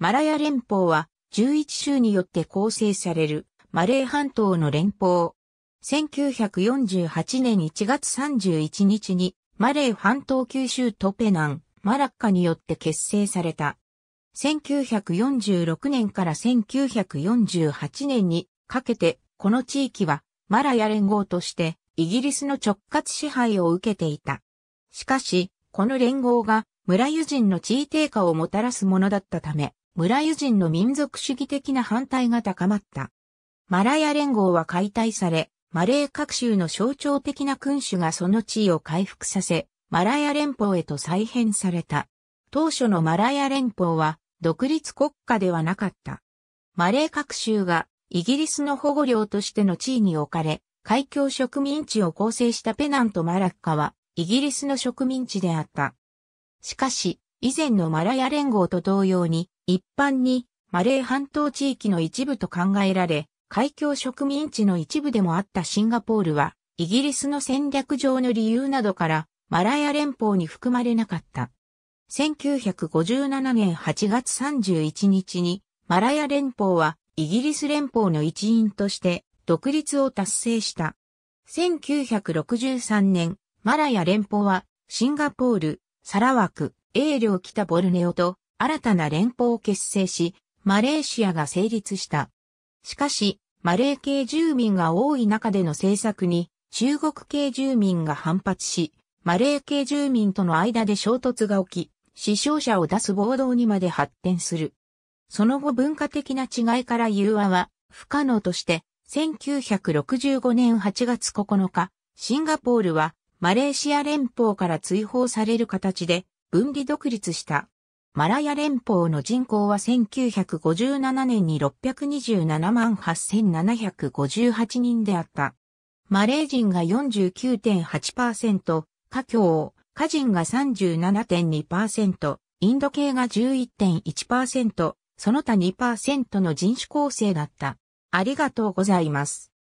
マラヤ連邦は11州によって構成されるマレー半島の連邦。1948年1月31日にマレー半島九州トペナン、マラッカによって結成された。1946年から1948年にかけてこの地域はマラヤ連合としてイギリスの直轄支配を受けていた。しかし、この連合が村友人の地位低下をもたらすものだったため、村ユ人の民族主義的な反対が高まった。マラヤ連合は解体され、マレー各州の象徴的な君主がその地位を回復させ、マラヤ連邦へと再編された。当初のマラヤ連邦は独立国家ではなかった。マレー各州がイギリスの保護領としての地位に置かれ、海峡植民地を構成したペナントマラッカはイギリスの植民地であった。しかし、以前のマラヤ連合と同様に、一般にマレー半島地域の一部と考えられ、海峡植民地の一部でもあったシンガポールは、イギリスの戦略上の理由などから、マラヤ連邦に含まれなかった。1957年8月31日に、マラヤ連邦は、イギリス連邦の一員として、独立を達成した。1963年、マラヤ連邦は、シンガポール、サラワク、英領北ボルネオと新たな連邦を結成し、マレーシアが成立した。しかし、マレー系住民が多い中での政策に、中国系住民が反発し、マレー系住民との間で衝突が起き、死傷者を出す暴動にまで発展する。その後文化的な違いから融和は不可能として、1965年8月9日、シンガポールはマレーシア連邦から追放される形で分離独立した。マラヤ連邦の人口は1957年に627万8758人であった。マレー人が49.8%、華僑、華人が37.2%、インド系が11.1%、その他2%の人種構成だった。ありがとうございます。